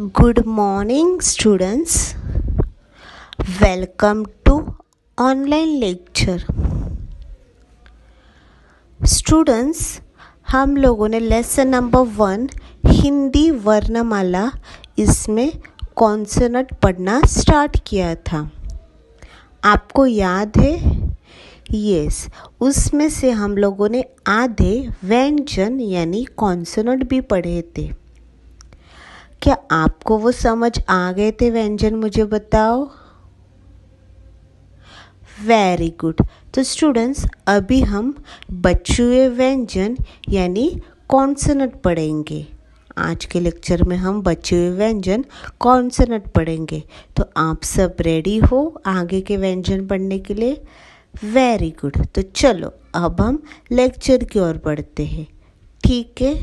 good morning students welcome to online lecture students हम लोगों ने लेसन नंबर वन हिंदी वर्णमाला इसमें कॉन्सनट पढ़ना स्टार्ट किया था आपको याद है यस उसमें से हम लोगों ने आधे व्यंजन यानी कॉन्सनट भी पढ़े थे क्या आपको वो समझ आ गए थे व्यंजन मुझे बताओ वेरी गुड तो स्टूडेंट्स अभी हम बचुए व्यंजन यानी कॉन्सनट पढ़ेंगे आज के लेक्चर में हम बचे हुए व्यंजन कॉन्सनट पढ़ेंगे तो आप सब रेडी हो आगे के व्यंजन पढ़ने के लिए वेरी गुड तो चलो अब हम लेक्चर की ओर बढ़ते हैं ठीक है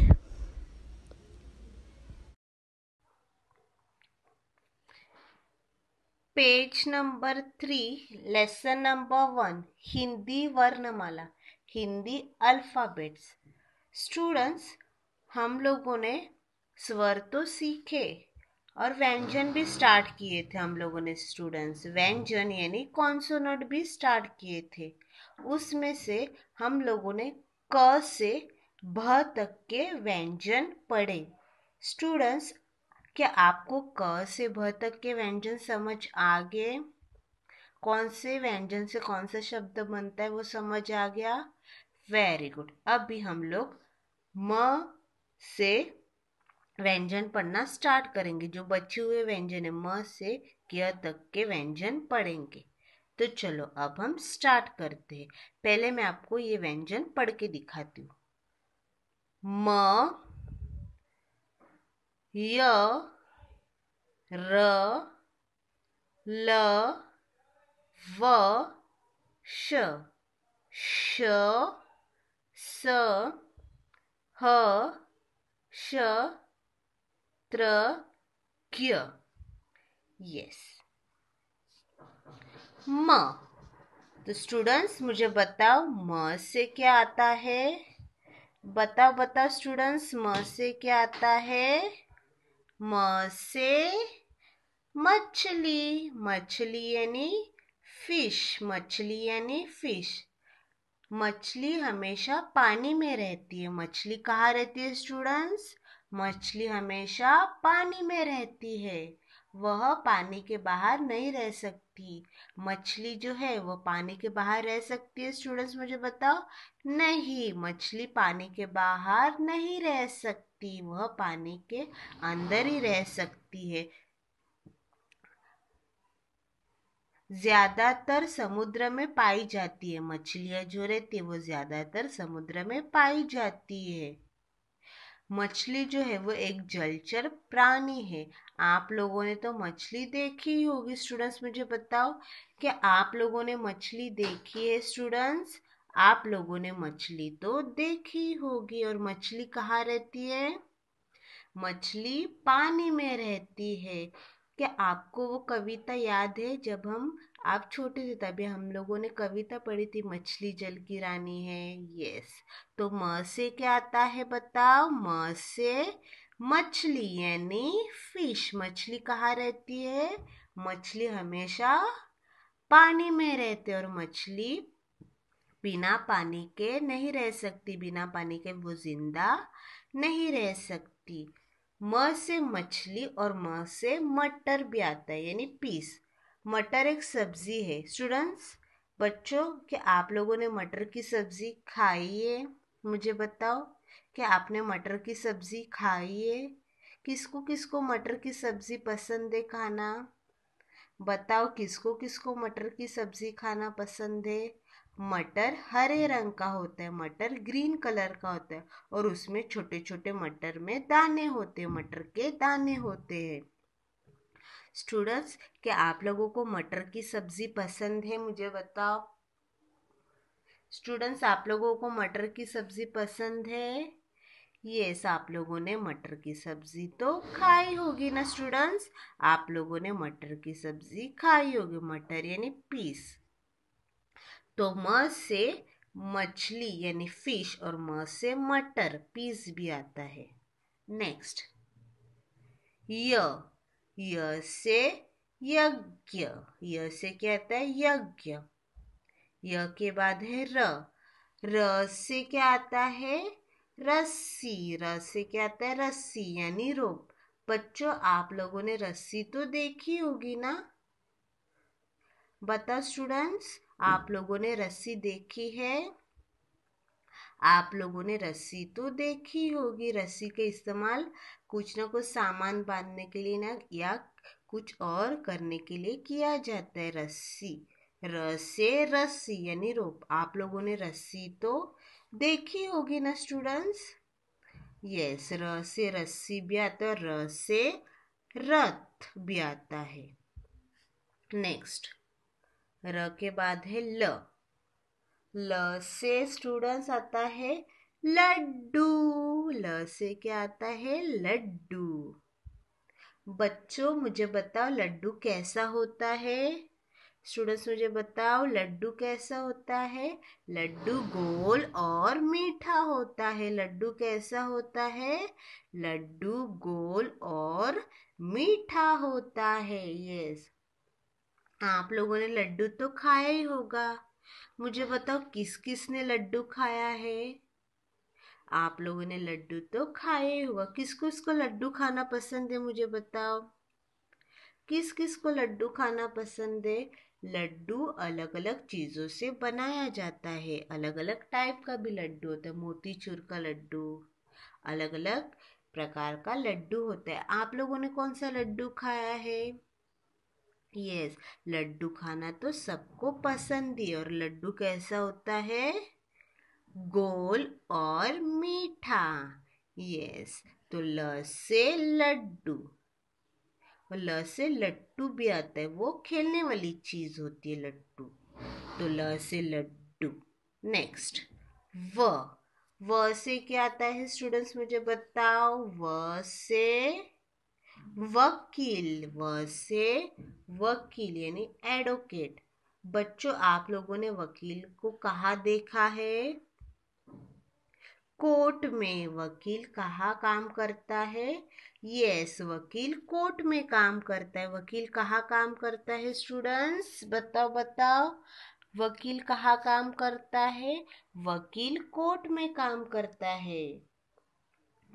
page number three lesson number one Hindi वर्णमाला हिंदी अल्फ़ाबेट्स स्टूडेंट्स हम लोगों ने स्वर तो सीखे और व्यंजन भी स्टार्ट किए थे हम लोगों ने स्टूडेंट्स व्यंजन यानी कॉन्सोनट भी स्टार्ट किए थे उसमें से हम लोगों ने क से भ तक के व्यंजन पढ़े स्टूडेंट्स क्या आपको क से भ तक के व्यंजन समझ आ गए कौन से व्यंजन से कौन सा शब्द बनता है वो समझ आ गया वेरी गुड अब भी हम लोग म से व्यंजन पढ़ना स्टार्ट करेंगे जो बचे हुए व्यंजन है म से क तक के व्यंजन पढ़ेंगे तो चलो अब हम स्टार्ट करते हैं पहले मैं आपको ये व्यंजन पढ़ के दिखाती हूँ म य र ल व श श स ह श त्र क्य यस म तो स्टूडेंट्स मुझे बताओ म से क्या आता है बताओ बताओ स्टूडेंट्स म से क्या आता है म से मछली मछली यानी फिश मछली यानी फिश मछली हमेशा पानी में रहती है मछली कहाँ रहती है स्टूडेंट्स मछली हमेशा पानी में रहती है वह पानी के बाहर नहीं रह सकती मछली जो है वह पानी के बाहर रह सकती है स्टूडेंट्स मुझे बताओ नहीं मछली पानी के बाहर नहीं रह सकती वह पानी के अंदर ही रह सकती है ज़्यादातर समुद्र में पाई जाती है मछलियाँ जो रहती है वो ज़्यादातर समुद्र में पाई जाती है मछली जो है वो एक जलचर प्राणी है आप लोगों ने तो मछली देखी ही होगी स्टूडेंट्स मुझे बताओ कि आप लोगों ने मछली देखी है स्टूडेंट्स आप लोगों ने मछली तो देखी होगी और मछली कहाँ रहती है मछली पानी में रहती है क्या आपको वो कविता याद है जब हम आप छोटे थे तभी हम लोगों ने कविता पढ़ी थी मछली जल की रानी है यस तो म से क्या आता है बताओ म से मछली यानी फिश मछली कहाँ रहती है मछली हमेशा पानी में रहते और मछली बिना पानी के नहीं रह सकती बिना पानी के वो जिंदा नहीं रह सकती म से मछली और म से मटर भी आता है यानी पीस मटर एक सब्ज़ी है स्टूडेंट्स बच्चों के आप लोगों ने मटर की सब्ज़ी खाई है मुझे बताओ कि आपने मटर की सब्ज़ी खाई है किसको किसको मटर की सब्ज़ी पसंद है खाना बताओ किसको किसको मटर की सब्ज़ी खाना पसंद है मटर हरे रंग का होता है मटर ग्रीन कलर का होता है और उसमें छोटे छोटे मटर में दाने होते हैं मटर के दाने होते हैं स्टूडेंट्स क्या आप लोगों को मटर की सब्ज़ी पसंद है मुझे बताओ स्टूडेंट्स आप लोगों को मटर की सब्ज़ी पसंद है यस आप लोगों ने मटर की सब्ज़ी तो खाई होगी ना स्टूडेंट्स आप लोगों ने मटर की सब्ज़ी खाई होगी मटर यानी पीस तो म से मछली यानी फिश और म से मटर पीस भी आता है नेक्स्ट य य से यज्ञ य से आता है यज्ञ य के बाद है र र से क्या आता है रस्सी र से क्या आता है रस्सी यानी रोप बच्चों आप लोगों ने रस्सी तो देखी होगी ना बता स्टूडेंट्स आप लोगों ने रस्सी देखी है आप लोगों ने रस्सी तो देखी होगी रस्सी के इस्तेमाल कुछ ना कुछ सामान बांधने के लिए ना या कुछ और करने के लिए किया जाता है रस्सी रसे रस्सी यानी रोप आप लोगों ने रस्सी तो देखी होगी ना स्टूडेंट्स यस रसे से रस्सी भी आता है रसे से रथ भी आता है नेक्स्ट र के बाद है ल ल से स्टूडेंट्स आता है लड्डू ल से क्या आता है लड्डू बच्चों मुझे बताओ लड्डू कैसा होता है स्टूडेंट्स मुझे बताओ लड्डू कैसा होता है लड्डू गोल और मीठा होता है लड्डू कैसा होता है लड्डू गोल और मीठा होता है यस आप लोगों ने लड्डू तो खाया ही होगा मुझे बताओ किस किस ने लड्डू खाया है आप लोगों ने लड्डू तो खाए हुआ किस किस को लड्डू खाना पसंद है मुझे बताओ किस किस को लड्डू खाना पसंद है लड्डू अलग अलग चीज़ों से बनाया जाता है अलग अलग टाइप का भी लड्डू होता है मोती चूर का लड्डू अलग अलग प्रकार का लड्डू होता है आप लोगों ने कौन सा लड्डू खाया है यस लड्डू खाना तो सबको पसंद ही और लड्डू कैसा होता है गोल और मीठा यस तो ल से लड्डू और ल से लट्टू भी आता है वो खेलने वाली चीज होती है लट्टू तो ल से लड्डू नेक्स्ट व व से क्या आता है स्टूडेंट्स मुझे बताओ व से वकील व से वकील यानी एडवोकेट बच्चों आप लोगों ने वकील को कहा देखा है कोर्ट में वकील कहा काम करता है यस वकील कोर्ट में काम करता है वकील कहाँ काम करता है स्टूडेंट्स बताओ बताओ वकील कहा काम करता है वकील कोर्ट में काम करता है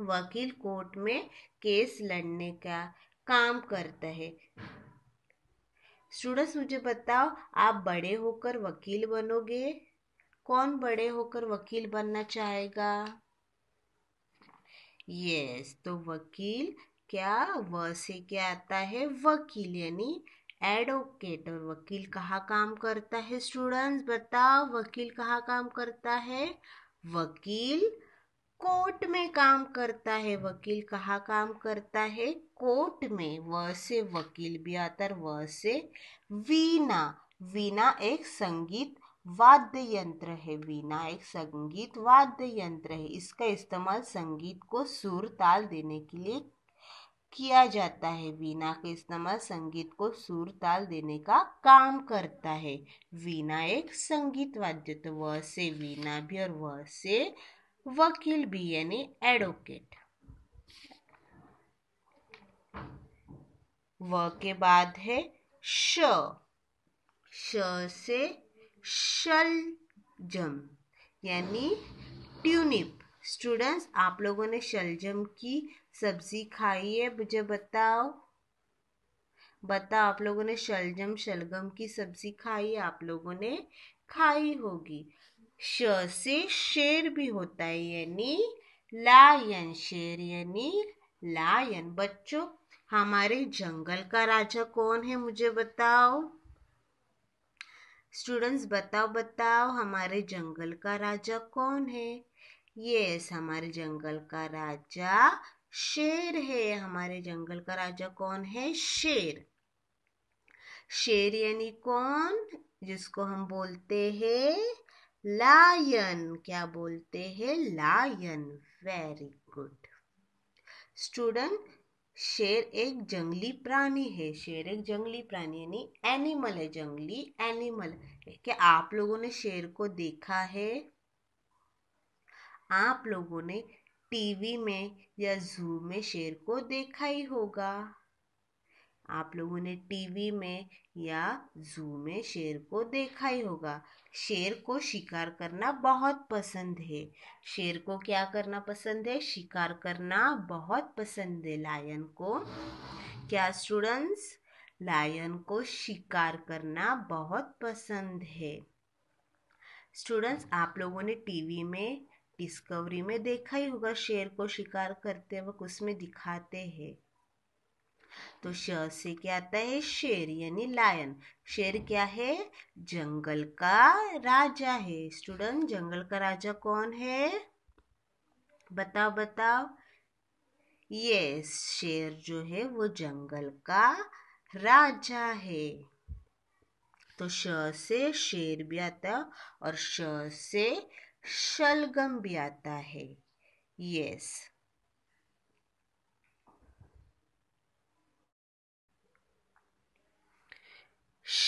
वकील कोर्ट में केस लड़ने का काम करता है स्टूडेंट्स मुझे बताओ आप बड़े होकर वकील बनोगे कौन बड़े होकर वकील बनना चाहेगा यस तो वकील क्या व से क्या आता है वकील यानी एडवोकेट और वकील कहाँ काम करता है स्टूडेंट्स बताओ वकील कहाँ काम करता है वकील कोर्ट में काम करता है वकील कहाँ काम करता है कोर्ट में व से वकील भी आता है व से वीना वीना एक संगीत वाद्य यंत्र है वीना एक संगीत वाद्य यंत्र है इसका इस्तेमाल संगीत को सुर ताल देने के लिए किया जाता है वीणा का इस्तेमाल संगीत को सुर ताल देने का काम करता है वीणा एक संगीत वाद्य तो वह से वीणा भी और वह से वकील बी यानी एडवोकेट व के बाद है श श से शलजम यानी ट्यूनिप स्टूडेंट्स आप लोगों ने शलजम की सब्जी खाई है मुझे बताओ बताओ आप लोगों ने शलजम शलगम की सब्जी खाई है आप लोगों ने खाई होगी श से शेर भी होता है यानी लायन शेर यानी लायन बच्चों हमारे जंगल का राजा कौन है मुझे बताओ स्टूडेंट्स बताओ बताओ हमारे जंगल का राजा कौन है यस हमारे जंगल का राजा शेर है हमारे जंगल का राजा कौन है शेर शेर यानी कौन जिसको हम बोलते हैं लायन क्या बोलते हैं लायन वेरी गुड स्टूडेंट शेर एक जंगली प्राणी है शेर एक जंगली प्राणी यानी एनिमल है जंगली एनिमल क्या आप लोगों ने शेर को देखा है आप लोगों ने टीवी में या जू में शेर को देखा ही होगा आप लोगों ने टीवी में या जू में शेर को देखा ही होगा शेर को शिकार करना बहुत पसंद है शेर को क्या करना पसंद है शिकार करना बहुत पसंद है लायन को क्या स्टूडेंट्स लायन को शिकार करना बहुत पसंद है स्टूडेंट्स आप लोगों ने टीवी में डिस्कवरी में देखा ही होगा शेर को शिकार करते वक्त उसमें दिखाते हैं तो श से क्या आता है शेर यानी लायन शेर क्या है जंगल का राजा है स्टूडेंट जंगल का राजा कौन है बताओ बताओ ये शेर जो है वो जंगल का राजा है तो श से शेर भी आता और श से शलगम भी आता है यस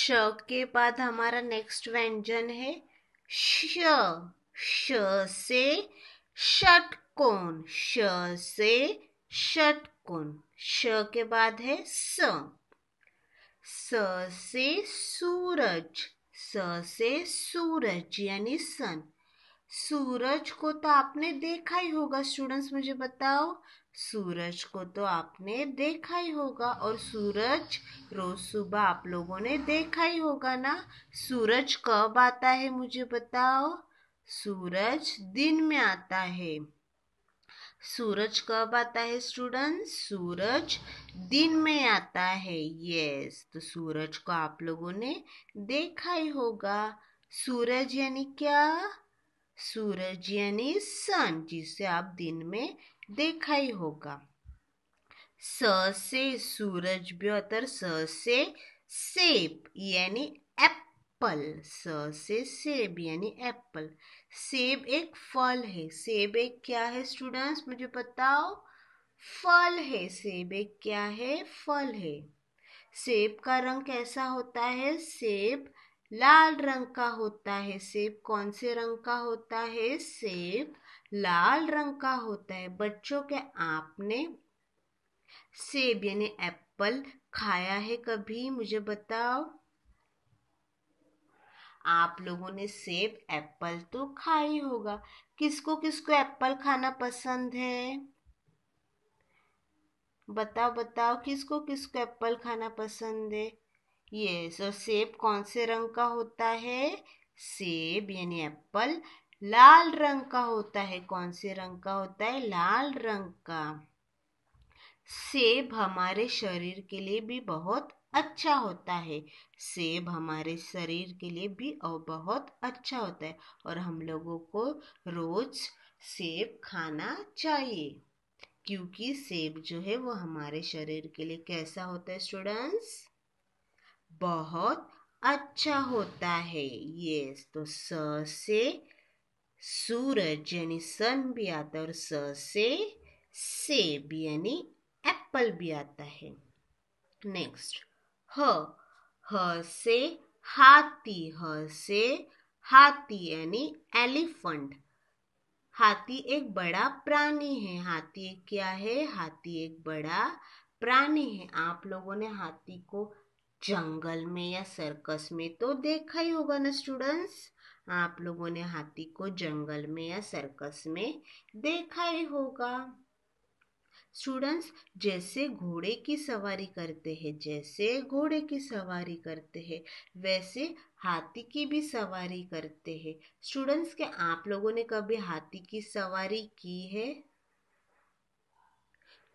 श के बाद हमारा नेक्स्ट व्यंजन है श श से षटकोण श से षटकोण श के बाद है स स से सूरज स से सूरज यानी सन सूरज को तो आपने देखा ही होगा स्टूडेंट्स मुझे बताओ सूरज को तो आपने देखा ही होगा और सूरज रोज सुबह आप लोगों ने देखा ही होगा ना सूरज कब आता है मुझे बताओ सूरज दिन में आता है सूरज कब आता है स्टूडेंट सूरज दिन में आता है यस तो सूरज को आप लोगों ने देखा ही होगा सूरज यानी क्या सूरज यानी सन जिसे आप दिन में देखा ही होगा स से सूरज ब्योतर स से सेब यानी एप्पल स से सेब यानी एप्पल सेब एक फल है सेब एक क्या है स्टूडेंट्स मुझे बताओ फल है सेब एक क्या है फल है सेब का रंग कैसा होता है सेब लाल रंग का होता है सेब कौन से रंग का होता है सेब लाल रंग का होता है बच्चों के आपने सेब यानी एप्पल खाया है कभी मुझे बताओ आप लोगों ने सेब एप्पल तो खाई होगा किसको किसको एप्पल खाना पसंद है बताओ बताओ किसको किसको एप्पल खाना पसंद है ये सो सेब कौन से रंग का होता है सेब यानी एप्पल लाल रंग का होता है कौन से रंग का होता है लाल रंग का सेब हमारे शरीर के लिए भी बहुत अच्छा होता है सेब हमारे शरीर के लिए भी और बहुत अच्छा होता है और हम लोगों को रोज सेब खाना चाहिए क्योंकि सेब जो है वो हमारे शरीर के लिए कैसा होता है स्टूडेंट्स बहुत अच्छा होता है ये तो स से સૂરજ यानी सन भी आता है और स से सेब यानी एप्पल भी आता है नेक्स्ट ह ह से हाथी ह से हाथी यानी एलिफेंट हाथी एक बड़ा प्राणी है हाथी एक क्या है हाथी एक बड़ा प्राणी है आप लोगों ने हाथी को जंगल में या सर्कस में तो देखा ही होगा ना स्टूडेंट्स आप लोगों ने हाथी को जंगल में या सर्कस में देखा ही होगा स्टूडेंट्स जैसे घोड़े की सवारी करते हैं जैसे घोड़े की सवारी करते हैं वैसे हाथी की भी सवारी करते हैं स्टूडेंट्स क्या आप लोगों ने कभी हाथी की सवारी की है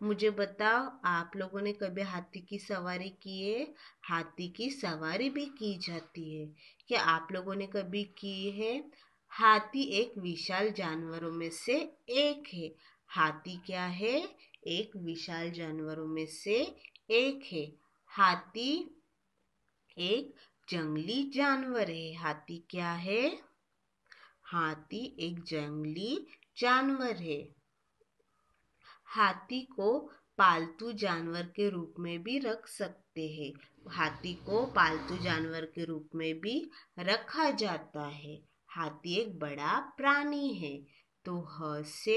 मुझे बताओ आप लोगों ने कभी हाथी की सवारी की है हाथी की सवारी भी की जाती है क्या आप लोगों ने कभी की है हाथी एक विशाल जानवरों में से एक है हाथी क्या है एक विशाल जानवरों में से एक है हाथी एक जंगली जानवर है हाथी क्या है हाथी एक जंगली जानवर है हाथी को पालतू जानवर के रूप में भी रख सकते हैं हाथी को पालतू जानवर के रूप में भी रखा जाता है हाथी एक बड़ा प्राणी है तो ह से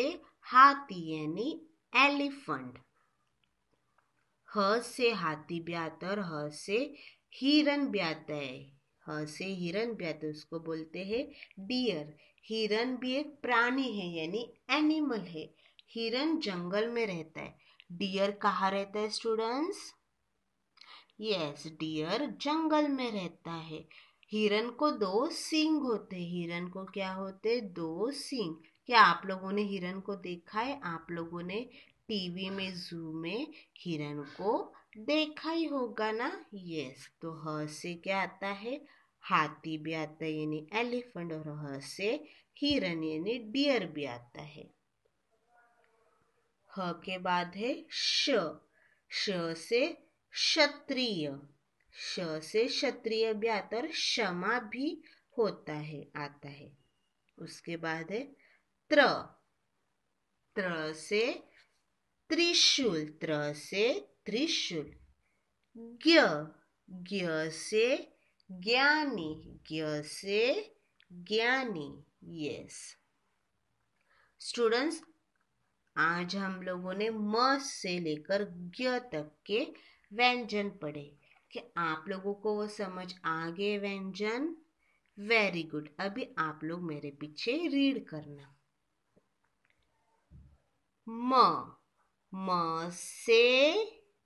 हाथी यानी एलिफेंट ह से हाथी भी आता है और ह से हिरन भी आता है ह से हिरन भी आता है उसको बोलते हैं डियर हिरन भी एक प्राणी है यानी एनिमल है हिरन जंगल में रहता है डियर कहाँ रहता है स्टूडेंट्स यस डियर जंगल में रहता है हिरन को दो सिंग होते हिरन को क्या होते दो सिंग क्या आप लोगों ने हिरन को देखा है आप लोगों ने टीवी में जू में हिरन को देखा ही होगा ना यस तो ह से क्या आता है हाथी भी आता है यानी एलिफेंट और ह से हिरन यानी डियर भी आता है के बाद है श श से क्षत्रिय श से क्षत्रिय और क्षमा भी होता है आता है उसके बाद है त्र त्र से त्रिशूल त्र से त्रिशूल ज्ञ ज्ञ से ज्ञानी ज्ञ से ज्ञानी यस स्टूडेंट्स आज हम लोगों ने म से लेकर ज्ञ तक के व्यंजन पढ़े कि आप लोगों को वो समझ आ गए व्यंजन वेरी गुड अभी आप लोग मेरे पीछे रीड करना म म से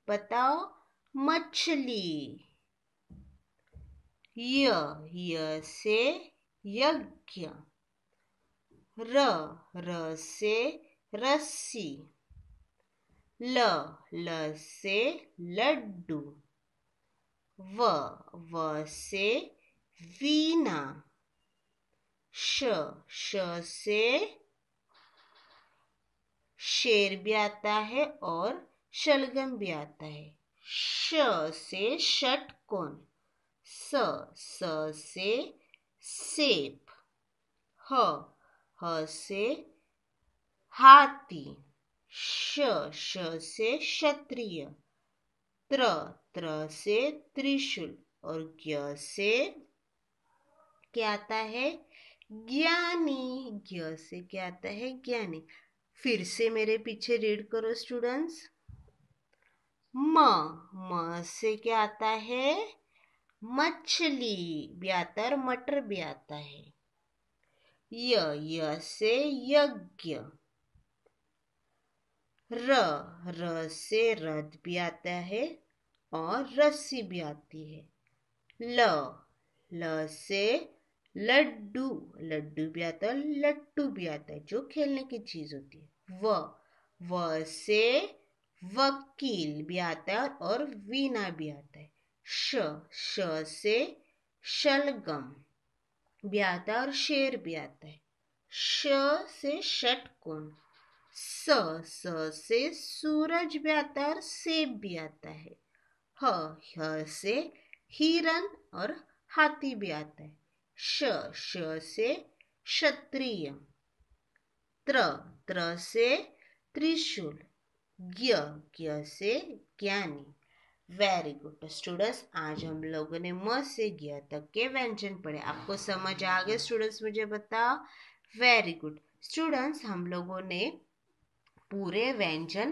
बताओ मछली य य से यज्ञ र र से रस्सी ल ल से लड्डू व व से वीना श श से शेर भी आता है और शलगम भी आता है श से षटकोण स स से सेब ह ह से हाथी श श से क्षत्रिय त्र त्र से त्रिशूल और ज्ञ से क्या आता है ज्ञानी ज्ञ से क्या आता है ज्ञानी फिर से मेरे पीछे रीड करो स्टूडेंट्स म म से क्या आता है मछली भी आता है और मटर भी आता है य य से यज्ञ र र से रद भी आता है और रस्सी भी आती है ल ल से लड्डू लड्डू भी आता है लट्टू भी आता है जो खेलने की चीज होती है व व से वकील भी आता है और वीणा भी आता है श श से शलगम भी आता है और शेर भी आता है श से षटकोण स स से सूरज भी आता है और सेब भी आता है ह ह से हिरन और हाथी भी आता है श श से क्षत्रिय त्र त्र से त्रिशूल ज्ञ ज्ञ से ज्ञानी वेरी गुड स्टूडेंट्स आज हम लोगों ने म से ज्ञ तक के व्यंजन पढ़े आपको समझ आ गए स्टूडेंट्स मुझे बताओ वेरी गुड स्टूडेंट्स हम लोगों ने पूरे व्यंजन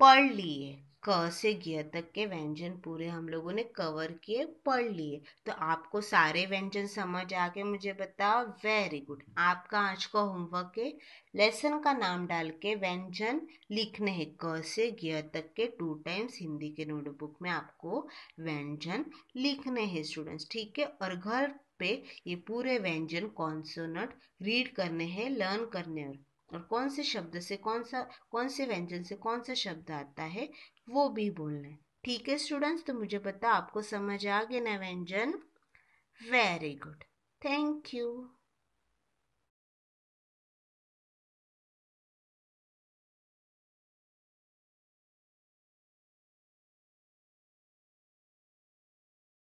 पढ़ लिए क से ज्ञ तक के व्यंजन पूरे हम लोगों ने कवर किए पढ़ लिए तो आपको सारे व्यंजन समझ आके मुझे बताओ वेरी गुड आपका आज का होमवर्क है लेसन का नाम डाल के व्यंजन लिखने हैं क से ज्ञ तक के टू टाइम्स हिंदी के नोटबुक में आपको व्यंजन लिखने हैं स्टूडेंट्स ठीक है और घर पे ये पूरे व्यंजन कॉन्सोनट रीड करने हैं लर्न करने और और कौन से शब्द से कौन सा कौन से व्यंजन से कौन सा शब्द आता है वो भी बोलना है ठीक है स्टूडेंट्स तो मुझे पता आपको समझ आ गया ना व्यंजन वेरी गुड थैंक यू